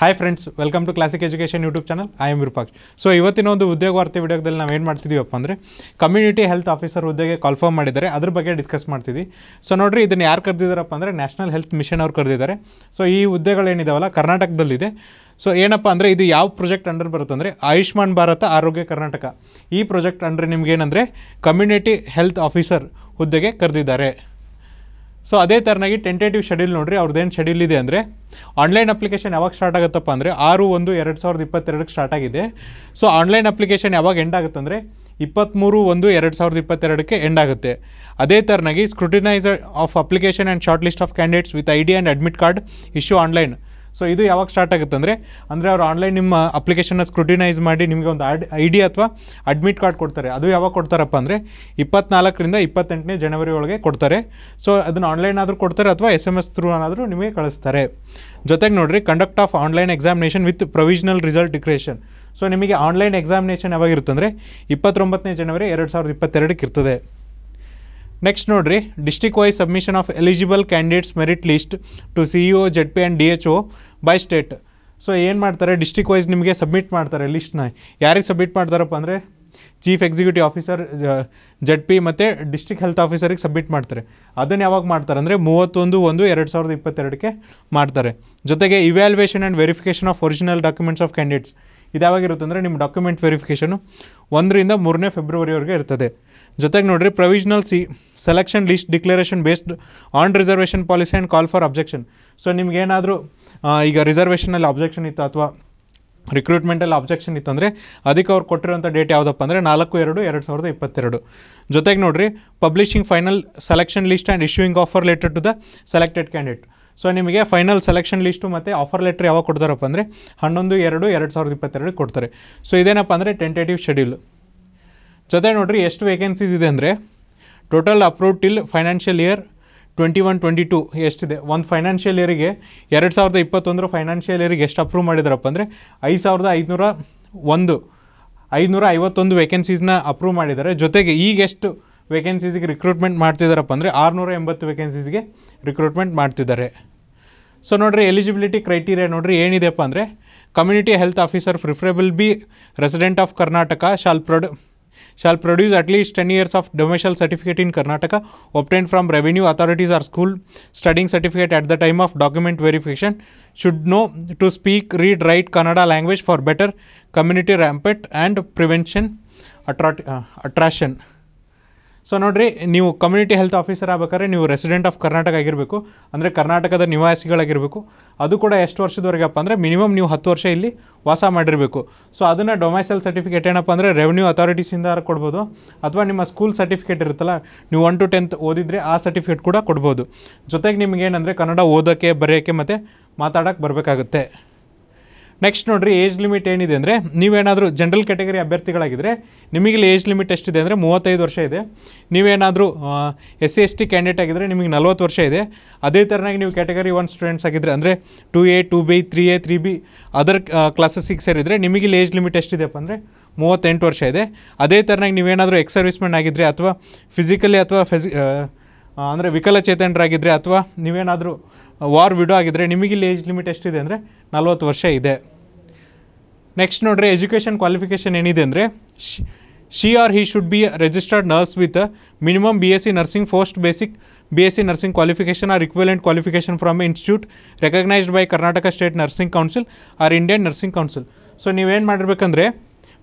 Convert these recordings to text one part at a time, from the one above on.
Hi friends welcome to classic education YouTube channel I am so ಇವತ್ತಿನ ಒಂದು ಉದ್ಯೋಗ ವಾರ್ತೆ ವಿಡಿಯೋದಲ್ಲಿ ನಾವು ಏನು ಮಾಡ್ತಿದ್ದೀವಪ್ಪ ಅಂದರೆ ಕಮ್ಯುನಿಟಿ ಹೆಲ್ತ್ ಆಫೀಸರ್ ಹುದ್ದೆಗೆ ಕಾನ್ಫರ್ಮ್ ಮಾಡಿದ್ದಾರೆ ಅದ್ರ ಬಗ್ಗೆ ಡಿಸ್ಕಸ್ ಮಾಡ್ತಿದ್ವಿ ಸೊ ನೋಡಿರಿ ಇದನ್ನು ಯಾರು ಕರೆದಿದ್ದಾರಪ್ಪ ಅಂದರೆ ನ್ಯಾಷನಲ್ ಹೆಲ್ತ್ ಮಿಷನ್ ಅವ್ರು ಕರೆದಿದ್ದಾರೆ ಸೊ ಈ ಹುದ್ದೆಗಳೇನಿದಾವಲ್ಲ ಕರ್ನಾಟಕದಲ್ಲಿದೆ ಸೊ ಏನಪ್ಪ ಅಂದರೆ ಇದು ಯಾವ ಪ್ರಾಜೆಕ್ಟ್ ಅಂಡರ್ ಬರುತ್ತೆ ಅಂದರೆ ಆಯುಷ್ಮಾನ್ ಭಾರತ ಆರೋಗ್ಯ ಕರ್ನಾಟಕ ಈ ಪ್ರಾಜೆಕ್ಟ್ ಅಂದರೆ ನಿಮ್ಗೇನಂದರೆ ಕಮ್ಯುನಿಟಿ ಹೆಲ್ತ್ ಆಫೀಸರ್ ಹುದ್ದೆಗೆ ಕರೆದಿದ್ದಾರೆ ಸೊ ಅದೇ ಥರನಾಗಿ ಟೆಂಟೇಟಿವ್ ಶೆಡ್ಯೂಲ್ ನೋಡಿರಿ ಅವ್ರದ್ದೇನು ಶೆಡ್ಯೂಲ್ ಇದೆ ಅಂದರೆ ಆನ್ಲೈನ್ ಅಪ್ಲಿಕೇಶನ್ ಯಾವಾಗ ಸ್ಟಾರ್ಟ್ ಆಗುತ್ತಪ್ಪ ಅಂದರೆ ಆರು ಒಂದು ಎರಡು ಸಾವಿರದ ಇಪ್ಪತ್ತೆರಡಕ್ಕೆ ಸ್ಟಾರ್ಟ್ ಆಗಿದೆ ಸೊ ಆನ್ಲೈನ್ ಅಪ್ಲಿಕೇಶನ್ ಯಾವಾಗ ಎಂಡ್ ಆಗುತ್ತಂದರೆ ಇಪ್ಪತ್ತ್ಮೂರು ಒಂದು ಎರಡು ಸಾವಿರದ ಇಪ್ಪತ್ತೆರಡಕ್ಕೆ ಎಂಡ್ ಆಗುತ್ತೆ ಅದೇ ಥರನಾಗಿ scrutiniser of application and shortlist of candidates with I D and admit card issue online so ಇದು ಯಾವಾಗ ಸ್ಟಾರ್ಟ್ ಆಗುತ್ತೆ ಅಂದರೆ ಅಂದರೆ ಅವರು ಆನ್ಲೈನ್ ನಿಮ್ಮ ಅಪ್ಲಿಕೇಶನ್ನ ಸ್ಕ್ರೂಟಿನೈಸ್ ಮಾಡಿ ನಿಮಗೆ ಒಂದು ಐ ಡಿ ಅಥವಾ ಅಡ್ಮಿಟ್ ಕಾರ್ಡ್ ಕೊಡ್ತಾರೆ ಅದು ಯಾವಾಗ ಕೊಡ್ತಾರಪ್ಪ ಅಂದರೆ ಇಪ್ಪತ್ನಾಲ್ಕರಿಂದ ಇಪ್ಪತ್ತೆಂಟನೇ ಜನವರಿ ಒಳಗೆ ಕೊಡ್ತಾರೆ ಸೊ ಅದನ್ನು ಆನ್ಲೈನ್ ಆದರೂ ಕೊಡ್ತಾರೆ ಅಥವಾ ಎಸ್ ಎಮ್ ಎಸ್ ಥ್ರೂ ಆದರೂ ನಿಮಗೆ ಕಳಿಸ್ತಾರೆ ಜೊತೆಗೆ ನೋಡಿರಿ conduct of online examination with provisional result declaration so ನಿಮಗೆ ಆನ್ಲೈನ್ ಎಕ್ಸಾಮಿನೇಷನ್ ಯಾವಾಗಿರುತ್ತಂದರೆ ಇಪ್ಪತ್ತೊಂಬತ್ತನೇ ಜನವರಿ ಎರಡು ಸಾವಿರದ ಇಪ್ಪತ್ತೆರಡಕ್ಕೆ ಇರ್ತದೆ ನೆಕ್ಸ್ಟ್ ನೋಡ್ರಿ district wise submission of eligible candidates merit list to C E O Z P and D H O by state so ಏನು ಮಾಡ್ತಾರೆ ಡಿಸ್ಟಿಕ್ ವೈಸ್ ನಿಮಗೆ ಸಬ್ಮಿಟ್ ಮಾಡ್ತಾರೆ ಲಿಸ್ಟ್ನ ಯಾರಿಗೆ ಸಬ್ಮಿಟ್ ಮಾಡ್ತಾರಪ್ಪ ಅಂದರೆ chief executive officer Z P ಮತ್ತು district health ಆಫೀಸರಿಗೆ submit ಮಾಡ್ತಾರೆ ಅದನ್ನು ಯಾವಾಗ ಮಾಡ್ತಾರೆ ಅಂದರೆ ಮೂವತ್ತೊಂದು ಒಂದು ಎರಡು ಸಾವಿರದ ಇಪ್ಪತ್ತೆರಡಕ್ಕೆ ಮಾಡ್ತಾರೆ ಜೊತೆಗೆ evaluation and verification of original documents of candidates ಇದಾವಾಗಿರುತ್ತೆ ಅಂದರೆ ನಿಮ್ಮ ಡಾಕ್ಯುಮೆಂಟ್ ವೆರಿಫಿಕೇಷನು ಒಂದರಿಂದ ಮೂರನೇ ಫೆಬ್ರವರಿವರೆಗೆ ಇರ್ತದೆ ಜೊತೆಗೆ ನೋಡಿರಿ provisional C selection list declaration based on reservation policy and call for objection so ಏನಾದರೂ ಈಗ ರಿಸರ್ವೇಷನಲ್ಲಿ ಅಬ್ಜೆಕ್ಷನ್ ಇತ್ತು ಅಥವಾ ರಿಕ್ರೂಟ್ಮೆಂಟಲ್ಲಿ ಅಬ್ಜೆಕ್ಷನ್ ಇತ್ತಂದರೆ ಅದಕ್ಕೆ ಅವ್ರು ಕೊಟ್ಟಿರೋಂಥ ಡೇಟ್ ಯಾವುದಪ್ಪ ಅಂದರೆ ನಾಲ್ಕು ಎರಡು ಎರಡು ಸಾವಿರದ ಇಪ್ಪತ್ತೆರಡು ಜೊತೆಗೆ ನೋಡಿರಿ publishing final selection list and issuing offer letter to the selected candidate so ನಿಮಗೆ ಫೈನಲ್ ಸೆಲೆಕ್ಷನ್ ಲಿಸ್ಟು ಮತ್ತು ಆಫರ್ ಲೆಟ್ರ್ ಯಾವಾಗ ಕೊಡ್ತಾರಪ್ಪ ಅಂದರೆ ಹನ್ನೊಂದು ಎರಡು ಎರಡು ಸಾವಿರದ ಇಪ್ಪತ್ತೆರಡು ಕೊಡ್ತಾರೆ ಸೊ ಇದೇನಪ್ಪ ಅಂದರೆ ಟೆಂಟೇಟಿವ್ ಶೆಡ್ಯೂಲ್ ಜೊತೆ ನೋಡಿರಿ ಎಷ್ಟು ವೇಕೆನ್ಸೀಸ್ ಇದೆ ಅಂದರೆ total approve till financial year twenty one twenty two ಎಷ್ಟಿದೆ ಒಂದು ಫೈನಾನ್ಷಿಯಲ್ ಇಯರಿಗೆ ಎರಡು ಸಾವಿರದ ಇಪ್ಪತ್ತೊಂದರ ಫೈನಾನ್ಷಿಯಲ್ ಇಯರಿಗೆ ಎಷ್ಟು ಅಪ್ರೂವ್ ಮಾಡಿದಾರಪ್ಪ ಅಂದರೆ ಐದು ಸಾವಿರದ ಐದುನೂರ ಒಂದು ಐದುನೂರ ಐವತ್ತೊಂದು ವೇಕೆನ್ಸೀಸ್ನ ಅಪ್ರೂವ್ ಮಾಡಿದ್ದಾರೆ ಜೊತೆಗೆ ಈಗ ಎಷ್ಟು ವೇಕೆನ್ಸೀಸಿಗೆ ರಿಕ್ರೂಟ್ಮೆಂಟ್ ಮಾಡ್ತಿದ್ದಾರಪ್ಪ ಅಂದರೆ ಆರುನೂರ ಎಂಬತ್ತು ವೇಕೆನ್ಸೀಸ್ಗೆ ರಿಕ್ರೂಟ್ಮೆಂಟ್ ಮಾಡ್ತಿದ್ದಾರೆ ಸೊ ನೋಡಿರಿ ಎಲಿಜಿಬಿಲಿಟಿ ಕ್ರೈಟೀರಿಯಾ ನೋಡಿರಿ ಏನಿದೆಪ್ಪ ಅಂದರೆ community health officer preferable be resident of Karnataka shall shall produce at least 10 years of domicile certificate in Karnataka obtained from revenue authorities or school studying certificate at the time of document verification, should know to speak, read, write Kannada language for better community rampant and prevention uh, attraction. So ನೋಡಿರಿ ನೀವು community health officer ಆಗಬೇಕಾದ್ರೆ ನೀವು resident of Karnataka ಆಗಿರಬೇಕು ಅಂದರೆ ಕರ್ನಾಟಕದ ನಿವಾಸಿಗಳಾಗಿರಬೇಕು ಅದು ಕೂಡ ಎಷ್ಟು ವರ್ಷದವರೆಗಪ್ಪ ಅಂದರೆ ಮಿನಿಮಮ್ ನೀವು ಹತ್ತು ವರ್ಷ ಇಲ್ಲಿ ವಾಸ ಮಾಡಿರಬೇಕು ಸೊ ಅದನ್ನು ಡೊಮೈಸಲ್ ಸರ್ಟಿಫಿಕೇಟ್ ಏನಪ್ಪ ಅಂದರೆ ರೆವೆನ್ಯೂ ಅಥಾರಿಟೀಸಿಂದ ಕೊಡ್ಬೋದು ಅಥವಾ ನಿಮ್ಮ ಸ್ಕೂಲ್ ಸರ್ಟಿಫಿಕೇಟ್ ಇರುತ್ತಲ್ಲ ನೀವು ಒನ್ ಟು ಟೆಂತ್ ಓದಿದರೆ ಆ ಸರ್ಟಿಫಿಕೇಟ್ ಕೂಡ ಕೊಡ್ಬೋದು ಜೊತೆಗೆ ನಿಮಗೇನಂದರೆ ಕನ್ನಡ ಓದೋಕ್ಕೆ ಬರೆಯೋಕ್ಕೆ ಮತ್ತು ಮಾತಾಡೋಕ್ಕೆ ಬರಬೇಕಾಗುತ್ತೆ ನೆಕ್ಸ್ಟ್ ನೋಡಿರಿ ಏಜ್ ಲಿಮಿಟ್ ಏನಿದೆ ಅಂದರೆ ನೀವೇನಾದರೂ ಜನರಲ್ ಕ್ಯಾಟಗರಿ ಅಭ್ಯರ್ಥಿಗಳಾಗಿದ್ದರೆ ನಿಮಗಿಲ್ಲಿ ಏಜ್ ಲಿಮಿಟ್ ಎಷ್ಟಿದೆ ಅಂದರೆ ಮೂವತ್ತೈದು ವರ್ಷ ಇದೆ ನೀವೇನಾದರೂ S C S T candidate ಆಗಿದ್ದರೆ ನಿಮಗೆ ನಲ್ವತ್ತು ವರ್ಷ ಇದೆ ಅದೇ ಥರನಾಗಿ ನೀವು ಕ್ಯಾಟಗರಿ ಒನ್ ಸ್ಟೂಡೆಂಟ್ಸ್ ಆಗಿದ್ದರೆ ಅಂದರೆ two A two B three A three B other ಕ್ಲಾಸಸ್ಸಿಗೆ ಸೇರಿದರೆ ನಿಮಗಿಲ್ಲಿ ಏಜ್ ಲಿಮಿಟ್ ಎಷ್ಟಿದೆಪ್ಪ ಅಂದರೆ ಮೂವತ್ತೆಂಟು ವರ್ಷ ಇದೆ ಅದೇ ಥರನಾಗಿ ನೀವೇನಾದರೂ ಎಕ್ಸ್ ಸರ್ವಿಸ್ಮೆನ್ ಆಗಿದ್ದರೆ ಅಥವಾ ಫಿಸಿಕಲಿ ಅಥವಾ ಫೆಸಿ ಅಂದರೆ ವಿಕಲಚೇತನರಾಗಿದ್ದರೆ ಅಥವಾ ನೀವೇನಾದರೂ ವಾರ್ ವಿಡೋ ಆಗಿದ್ದರೆ ಇಲ್ಲಿ ಏಜ್ ಲಿಮಿಟ್ ಎಷ್ಟಿದೆ ಅಂದರೆ ನಲ್ವತ್ತು ವರ್ಷ ಇದೆ ನೆಕ್ಸ್ಟ್ ನೋಡ್ರಿ ಎಜುಕೇಷನ್ ಕ್ವಾಲಿಫಿಕೇಷನ್ ಏನಿದೆ ಅಂದರೆ she she or he should be registered nurse with minimum B S C nursing post basic B S C nursing qualification or equivalent qualification from institute recognised by Karnataka state nursing council or Indian nursing council so ನೀವೇನು ಮಾಡಬೇಕಂದ್ರೆ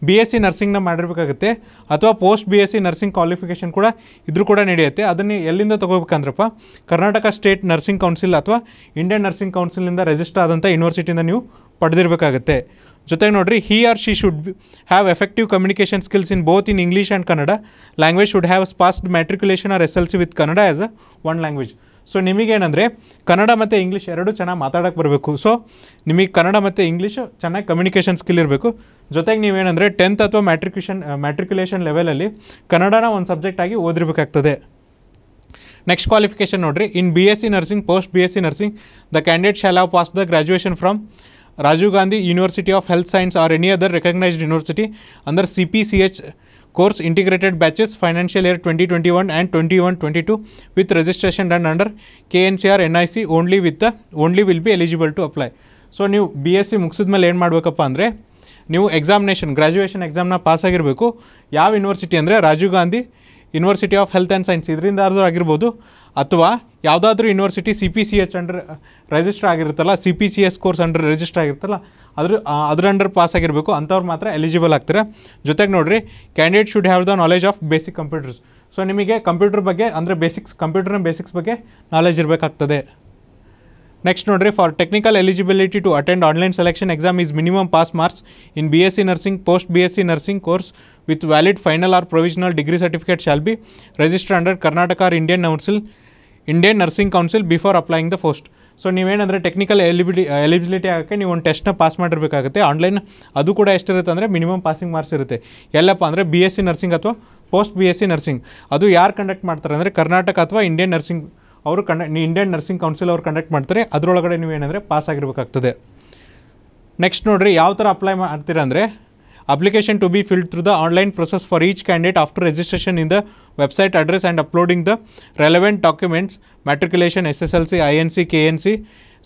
B S C ನರ್ಸಿಂಗ್ನ ಮಾಡಿರಬೇಕಾಗುತ್ತೆ ಅಥವಾ post B S C nursing qualification ಕೂಡ ಇದ್ರೂ ಕೂಡ ನಡೆಯುತ್ತೆ ಅದನ್ನು ಎಲ್ಲಿಂದ ತೊಗೋಬೇಕಂದ್ರಪ್ಪ ಕರ್ನಾಟಕ ಸ್ಟೇಟ್ ನರ್ಸಿಂಗ್ ಕೌನ್ಸಿಲ್ ಅಥವಾ ಇಂಡಿಯನ್ ನರ್ಸಿಂಗ್ ಕೌನ್ಸಿಲಿಂದ ರಿಜಿಸ್ಟರ್ ಆದಂಥ ಯೂನಿವರ್ಸಿಟಿಯಿಂದ ನೀವು ಪಡೆದಿರಬೇಕಾಗುತ್ತೆ ಜೊತೆಗೆ ನೋಡಿರಿ he or she should be have effective communication skills in both in English and Kannada language should have passed matriculation or S L C with Kannada as a one language so ನಿಮಗೇನಂದರೆ ಕನ್ನಡ ಮತ್ತು English ಎರಡೂ ಚೆನ್ನಾಗಿ ಮಾತಾಡೋಕ್ಕೆ ಬರಬೇಕು ಸೊ ನಿಮಗೆ ಕನ್ನಡ ಮತ್ತು English ಚೆನ್ನಾಗಿ communication skill ಇರಬೇಕು ಜೊತೆಗೆ ನೀವೇನಂದರೆ ಟೆಂತ್ ಅಥವಾ ಮ್ಯಾಟ್ರಿಕ್ಯೂಷನ್ ಮ್ಯಾಟ್ರಿಕ್ಯುಲೇಷನ್ ಲೆವೆಲಲ್ಲಿ ಕನ್ನಡನ ಒಂದು ಸಬ್ಜೆಕ್ಟಾಗಿ ಓದಿರಬೇಕಾಗ್ತದೆ ನೆಕ್ಸ್ಟ್ ಕ್ವಾಲಿಫಿಕೇಷನ್ ನೋಡಿರಿ in B S C nursing post B S C nursing the candidate shall have pass the graduation from Rajiv Gandhi university of health science or any other recognised university under C P C H course integrated batches financial year 2021 and 21-22 with registration done under KNCR NIC only with the only will be eligible to apply. So, ನೀವು B S C ಮುಗಿಸಿದ ಮೇಲೆ ಏನು ಮಾಡಬೇಕಪ್ಪ ಅಂದರೆ ನೀವು examination graduation ಎಕ್ಸಾಮ್ನ pass ಆಗಿರಬೇಕು ಯಾವ university ಅಂದರೆ Rajiv Gandhi university of health and science ಇದರಿಂದ ಆದರೂ ಆಗಿರ್ಬೋದು ಅಥವಾ ಯಾವುದಾದ್ರೂ university C P C H under register ಆಗಿರುತ್ತಲ್ಲ C P C S course under register ಆಗಿರ್ತಲ್ಲ ಅದ್ರ ಅದ್ರ ಅಂಡರ್ ಪಾಸ್ ಆಗಿರಬೇಕು ಅಂಥವ್ರು ಮಾತ್ರ ಎಲಿಜಿಬಲ್ ಆಗ್ತಾರೆ ಜೊತೆಗೆ ನೋಡಿರಿ candidate should have the knowledge of basic computers so ನಿಮಗೆ ಕಂಪ್ಯೂಟರ್ ಬಗ್ಗೆ ಅಂದರೆ ಬೇಸಿಕ್ಸ್ ಕಂಪ್ಯೂಟರ್ನ ಬೇಸಿಕ್ಸ್ ಬಗ್ಗೆ ನಾಲೆಜ್ ಇರಬೇಕಾಗ್ತದೆ ನೆಕ್ಸ್ಟ್ ನೋಡ್ರಿ for technical eligibility to attend online selection exam is minimum pass marks in B S C nursing post B S C nursing course with valid final or provisional degree certificate shall be register under Karnataka or Indian council Indian nursing council before applying the post so ನೀವೇನಂದರೆ technical ಎಲಿಬಿಲಿ eligibility ಆಗೋಕ್ಕೆ ನೀವು ಒಂದು ಟೆಸ್ಟ್ನ pass ಮಾಡಿರಬೇಕಾಗುತ್ತೆ online ಅದು ಕೂಡ ಎಷ್ಟಿರುತ್ತೆ ಅಂದರೆ minimum passing marks ಇರುತ್ತೆ ಎಲ್ಲಪ್ಪ ಅಂದರೆ ಬಿ ಎಸ್ ಸಿ ನರ್ಸಿಂಗ್ ಅಥವಾ post B S C nursing ಅದು ಯಾರು ಕಂಡಕ್ಟ್ ಮಾಡ್ತಾರೆ ಅಂದರೆ ಕರ್ನಾಟಕ ಅಥವಾ ಇಂಡಿಯನ್ ನರ್ಸಿಂಗ್ ಅವರು ಕಂಡ ಇಂಡಿಯನ್ ನರ್ಸಿಂಗ್ ಕೌನ್ಸಿಲ್ ಅವರು ಕಂಡಕ್ಟ್ ಮಾಡ್ತಾರೆ ಅದರೊಳಗಡೆ ನೀವು ಏನಂದರೆ ಪಾಸ್ ಆಗಿರಬೇಕಾಗ್ತದೆ ನೆಕ್ಸ್ಟ್ ನೋಡಿರಿ ಯಾವ ಥರ ಅಪ್ಲೈ ಮಾಡ್ತೀರ ಅಂದರೆ application to be filled through the online process for each candidate after registration in the website address and uploading the relevant documents matriculation S S L C I N C K N C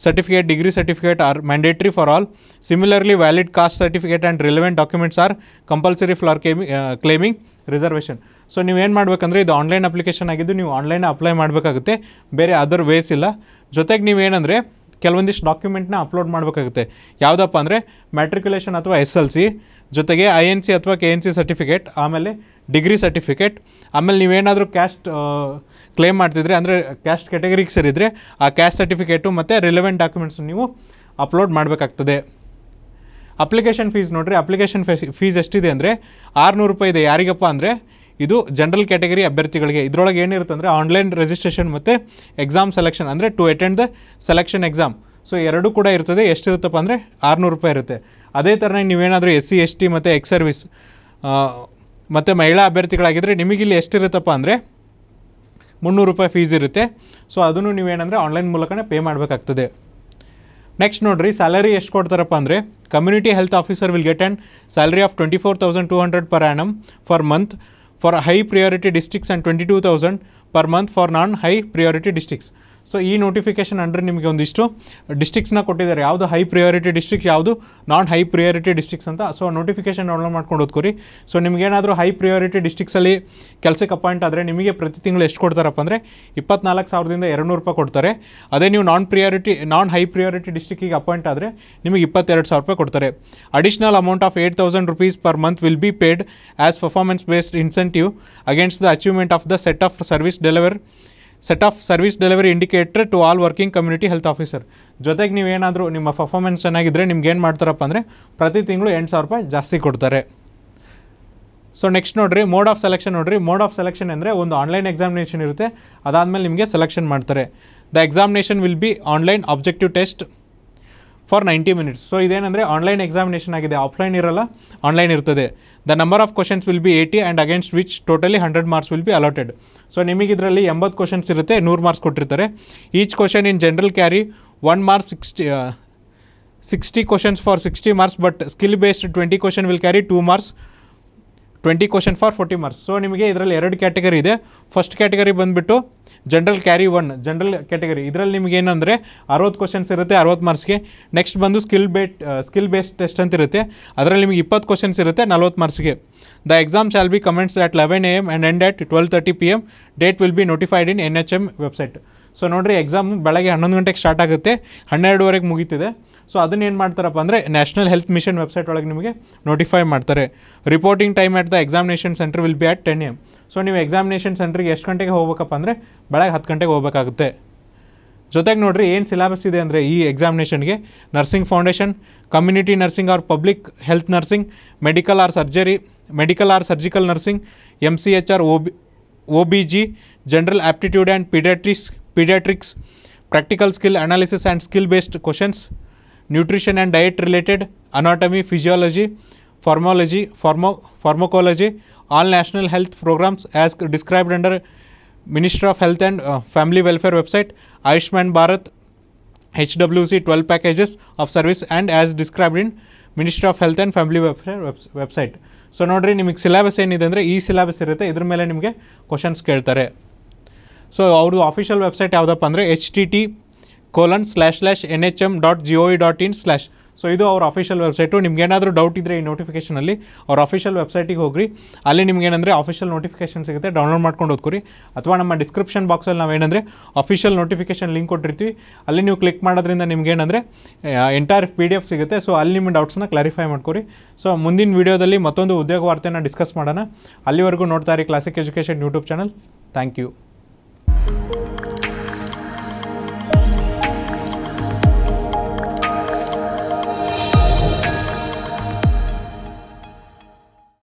certificate degree certificate or mandatory for all. Similarly valid caste certificate and relevant documents are compulsory for ಕೇಮಿ claiming reservation so ನೀವೇನು ಏನು ಮಾಡಬೇಕಂದ್ರೆ ಇದು online application ಆಗಿದ್ದು ನೀವು online apply ಮಾಡಬೇಕಾಗುತ್ತೆ ಬೇರೆ other ways ಇಲ್ಲ ಜೊತೆಗೆ ನೀವೇನಂದರೆ ಕೆಲವೊಂದಿಷ್ಟು ಡಾಕ್ಯುಮೆಂಟ್ನ ಅಪ್ಲೋಡ್ ಮಾಡಬೇಕಾಗುತ್ತೆ ಯಾವುದಪ್ಪ ಅಂದರೆ ಮ್ಯಾಟ್ರಿಕ್ಯುಲೇಷನ್ ಅಥವಾ ಎಸ್ ಎಲ್ ಸಿ ಜೊತೆಗೆ ಐ ಎನ್ ಸಿ ಅಥವಾ ಕೆ ಎನ್ ಸಿ ಸರ್ಟಿಫಿಕೇಟ್ ಆಮೇಲೆ ಡಿಗ್ರಿ ಸರ್ಟಿಫಿಕೇಟ್ ಆಮೇಲೆ ನೀವೇನಾದರೂ ಕ್ಯಾಸ್ಟ್ ಕ್ಲೇಮ್ ಮಾಡ್ತಿದ್ರೆ ಅಂದರೆ ಕ್ಯಾಸ್ಟ್ ಕ್ಯಾಟಗರಿಗೆ ಸೇರಿದರೆ ಆ ಕ್ಯಾಸ್ಟ್ ಸರ್ಟಿಫಿಕೇಟು ಮತ್ತು ರಿಲೆವೆಂಟ್ ಡಾಕ್ಯುಮೆಂಟ್ಸ್ ನೀವು ಅಪ್ಲೋಡ್ ಮಾಡಬೇಕಾಗ್ತದೆ ಅಪ್ಲಿಕೇಶನ್ ಫೀಸ್ ನೋಡಿರಿ ಅಪ್ಲಿಕೇಶನ್ ಫೀಸ್ ಫೀಸ್ ಎಷ್ಟಿದೆ ಅಂದರೆ ಆರುನೂರು ರೂಪಾಯಿ ಇದೆ ಯಾರಿಗಪ್ಪ ಅಂದರೆ ಇದು ಜನರಲ್ ಕ್ಯಾಟಗರಿ ಅಭ್ಯರ್ಥಿಗಳಿಗೆ ಇದರೊಳಗೆ ಏನಿರುತ್ತೆ ಅಂದರೆ ಆನ್ಲೈನ್ ರಿಜಿಸ್ಟ್ರೇಷನ್ ಮತ್ತು ಎಕ್ಸಾಮ್ ಸೆಲೆಕ್ಷನ್ ಅಂದರೆ to attend the selection exam so ಎರಡೂ ಕೂಡ ಇರ್ತದೆ ಎಷ್ಟಿರುತ್ತಪ್ಪ ಅಂದರೆ ಆರುನೂರು ರೂಪಾಯಿ ಇರುತ್ತೆ ಅದೇ ಥರನೇ ನೀವೇನಾದರೂ ಎಸ್ ಸಿ ಎಸ್ ಟಿ ಮತ್ತು ಎಕ್ಸ್ ಸರ್ವಿಸ್ ಮತ್ತು ಮಹಿಳಾ ಅಭ್ಯರ್ಥಿಗಳಾಗಿದ್ದರೆ ನಿಮಗಿಲ್ಲಿ ಎಷ್ಟಿರುತ್ತಪ್ಪ ಅಂದರೆ ಮುನ್ನೂರು ರೂಪಾಯಿ ಫೀಸ್ ಇರುತ್ತೆ ಸೊ ಅದನ್ನು ನೀವೇನಂದರೆ ಆನ್ಲೈನ್ ಮೂಲಕನೇ ಪೇ ಮಾಡಬೇಕಾಗ್ತದೆ ನೆಕ್ಸ್ಟ್ ನೋಡಿರಿ ಸ್ಯಾಲರಿ ಎಷ್ಟು ಕೊಡ್ತಾರಪ್ಪ ಅಂದರೆ community health officer will get and salary of twenty four thousand two hundred per annum for month for high priority districts and twenty two thousand per month for non high priority districts so ಈ notification ಅಂದರೆ ನಿಮಗೆ ಒಂದಿಷ್ಟು ಡಿಸ್ಟ್ರಿಕ್ಸ್ನ ಕೊಟ್ಟಿದ್ದಾರೆ ಯಾವುದು high priority districts ಯಾವುದು non high priority districts ಅಂತ so notification download ಮಾಡ್ಕೊಂಡು ಓದ್ಕೊರಿ ಸೊ ನಿಮಗೇನಾದರೂ ಹೈ ಪ್ರಿಯಾರಿಟಿ ಡಿಸ್ಟ್ರಿಕ್ಸಲ್ಲಿ ಕೆಲಸಕ್ಕೆ ಅಪಾಯಿಂಟ್ ಆದರೆ ನಿಮಗೆ ಪ್ರತಿ ತಿಂಗಳು ಎಷ್ಟು ಕೊಡ್ತಾರಪ್ಪ ಅಂದರೆ ಇಪ್ಪತ್ನಾಲ್ಕು ಸಾವಿರದಿಂದ ಎರಡುನೂರು ರೂಪಾಯಿ ಕೊಡ್ತಾರೆ ಅದೇ ನೀವು non priority non high priority ಡಿಸ್ಟ್ರಿಕ್ಕಿಗೆ ಅಪಾಯಿಂಟ್ ಆದರೆ ನಿಮಗೆ ಇಪ್ಪತ್ತೆರಡು ಸಾವಿರ ರೂಪಾಯಿ ಕೊಡ್ತಾರೆ additional amount of eight thousand rupees per month will be paid as performance based incentive against the achievement of the set of service deliver set of service delivery indicator to all working community health officer ಜೊತೆಗೆ ನೀವೇನಾದರೂ ನಿಮ್ಮ performance ಚೆನ್ನಾಗಿದ್ದರೆ ನಿಮ್ಗೆ ಏನು ಮಾಡ್ತಾರಪ್ಪ ಅಂದರೆ ಪ್ರತಿ ತಿಂಗಳು ಎಂಟು ಸಾವಿರ ರೂಪಾಯಿ ಜಾಸ್ತಿ ಕೊಡ್ತಾರೆ ಸೊ ನೆಕ್ಸ್ಟ್ ನೋಡಿರಿ ಮೋಡ್ ಆಫ್ ಸೆಲೆಕ್ಷನ್ ನೋಡಿರಿ ಮೋಡ್ ಆಫ್ ಸೆಲೆಕ್ಷನ್ ಅಂದರೆ ಒಂದು ಆನ್ಲೈನ್ ಎಕ್ಸಾಮಿನೇಷನ್ ಇರುತ್ತೆ ಅದಾದಮೇಲೆ ನಿಮಗೆ ಸೆಲೆಕ್ಷನ್ ಮಾಡ್ತಾರೆ the examination will be online objective test for ninety minutes so ಇದೇನಂದರೆ ಆನ್ಲೈನ್ ಎಕ್ಸಾಮಿನೇಷನ್ ಆಗಿದೆ ಆಫ್ಲೈನ್ ಇರಲ್ಲ ಆನ್ಲೈನ್ ಇರ್ತದೆ the number of questions will be eighty and against which totally hundred marks will be allotted so ನಿಮಗೆ ಇದರಲ್ಲಿ ಎಂಬತ್ತು questions ಇರುತ್ತೆ ನೂರು marks ಕೊಟ್ಟಿರ್ತಾರೆ each question in general carry one marks sixty sixty questions for sixty marks but skill based twenty question will carry two marks twenty question for forty marks so ನಿಮಗೆ ಇದರಲ್ಲಿ ಎರಡು category ಇದೆ first category ಬಂದುಬಿಟ್ಟು general carry one general category ಇದರಲ್ಲಿ ನಿಮಗೆ ಏನಂದರೆ ಅರವತ್ತು questions ಇರುತ್ತೆ ಅರವತ್ತು ಮಾರ್ಕ್ಸ್ಗೆ ನೆಕ್ಸ್ಟ್ ಬಂದು skill based skill based test ಅಂತ ಇರುತ್ತೆ ಅದರಲ್ಲಿ ನಿಮಗೆ ಇಪ್ಪತ್ತು ಕ್ವಶನ್ಸ್ ಇರುತ್ತೆ ನಲ್ವತ್ತು ಮಾರ್ಕ್ಸ್ಗೆ the exam shall be commenced at eleven A M and end at twelve thirty P M date will be notified in N H M website so ನೋಡಿರಿ exam ಬೆಳಗ್ಗೆ ಹನ್ನೊಂದು ಗಂಟೆಗೆ ಸ್ಟಾರ್ಟ್ ಆಗುತ್ತೆ ಹನ್ನೆರಡುವರೆಗೆ ಮುಗೀತಿದೆ ಸೊ ಅದನ್ನ ಏನು ಮಾಡ್ತಾರಪ್ಪ ಅಂದರೆ ನ್ಯಾಷನಲ್ ಹೆಲ್ತ್ ಮಿಷನ್ ವೆಬ್ಸೈಟ್ ಒಳಗೆ ನಿಮಗೆ ನೋಟಿಫೈ ಮಾಡ್ತಾರೆ reporting time at the examination centre will be at ten M so ನೀವು ಎಕ್ಸಾಮಿನೇಷನ್ ಸೆಂಟ್ರಿಗೆ ಎಷ್ಟು ಗಂಟೆಗೆ ಹೋಗಬೇಕಪ್ಪ ಅಂದರೆ ಬೆಳಗ್ಗೆ ಹತ್ತು ಗಂಟೆಗೆ ಹೋಗಬೇಕಾಗುತ್ತೆ ಜೊತೆಗೆ ನೋಡಿರಿ ಏನು ಸಿಲಾಬಸ್ ಇದೆ ಅಂದರೆ ಈ ಎಕ್ಸಾಮಿನೇಷನ್ಗೆ nursing foundation community nursing or public health nursing medical or surgery medical or surgical nursing M C H or O B O B G general aptitude and paediatrics paediatrics practical skill analysis and skill based questions nutrition and diet related anatomy physiology pharmacology pharma pharmacology all national health programmes as described under ministry of health and family welfare website Ayushman Bharat H W C twelve packages of service and as in ministry of health and family welfare web website so ನೋಡಿರಿ ನಿಮಗೆ syllabus ಏನಿದೆ ಅಂದರೆ ಈ syllabus ಇರುತ್ತೆ ಇದ್ರ ಮೇಲೆ ನಿಮಗೆ questions ಕೇಳ್ತಾರೆ ಸೊ ಅವ್ರದ್ದು ಆಫಿಷಿಯಲ್ ವೆಬ್ಸೈಟ್ ಯಾವುದಪ್ಪ ಅಂದರೆ H T T colon slash slash N H M dot G O E dot in slash so ಇದು ಅವ್ರ ಅಫಿಷಿಯಲ್ ವೆಬ್ಸೈಟು ನಿಮ್ಗೆ ಏನಾದರೂ ಡೌಟ್ ಇದ್ದರೆ ಈ ನೋಟಿಫಿಕೇಷನಲ್ಲಿ ಅವ್ರ ಅಫಿಷಿಯಲ್ ವೆಬ್ಸೈಟಿಗೆ ಹೋಗ್ರಿ ಅಲ್ಲಿ ನಿಮ್ಗೆ ಏನಂದರೆ ಅಫಿಷಿಯಲ್ ನೋಟಿಫಿಕೇಷನ್ ಸಿಗುತ್ತೆ ಡೌನ್ಲೋಡ್ ಮಾಡ್ಕೊಂಡು ಓದ್ಕೊರಿ ಅಥವಾ ನಮ್ಮ ಡಿಸ್ಕ್ರಿಪ್ಷನ್ ಬಾಕ್ಸಲ್ಲಿ ನಾವು ಏನಂದರೆ ಅಫಿಷಿಯಲ್ ನೋಟಿಫಿಕೇಷನ್ ಲಿಂಕ್ ಕೊಟ್ಟಿರ್ತೀವಿ ಅಲ್ಲಿ ನೀವು ಕ್ಲಿಕ್ ಮಾಡೋದ್ರಿಂದ ನಿಮ್ಗೆ ಏನಂದರೆ ಎಂಟೈರ್ ಪಿ ಡಿ ಎಫ್ ಸಿಗುತ್ತೆ ಸೊ ಅಲ್ಲಿ ನಿಮ್ಮ ಡೌಟ್ಸನ್ನ ಕ್ಲಾರಿಫೈ ಮಾಡ್ಕೊರಿ ಸೊ ಮುಂದಿನ ವೀಡಿಯೋದಲ್ಲಿ ಮತ್ತೊಂದು ಉದ್ಯೋಗ ವಾರ್ತೆಯನ್ನು ಡಿಸ್ಕಸ್ ಮಾಡೋಣ ಅಲ್ಲಿವರೆಗೂ ನೋಡ್ತಾ ಇರಿ classic education YouTube channel thank you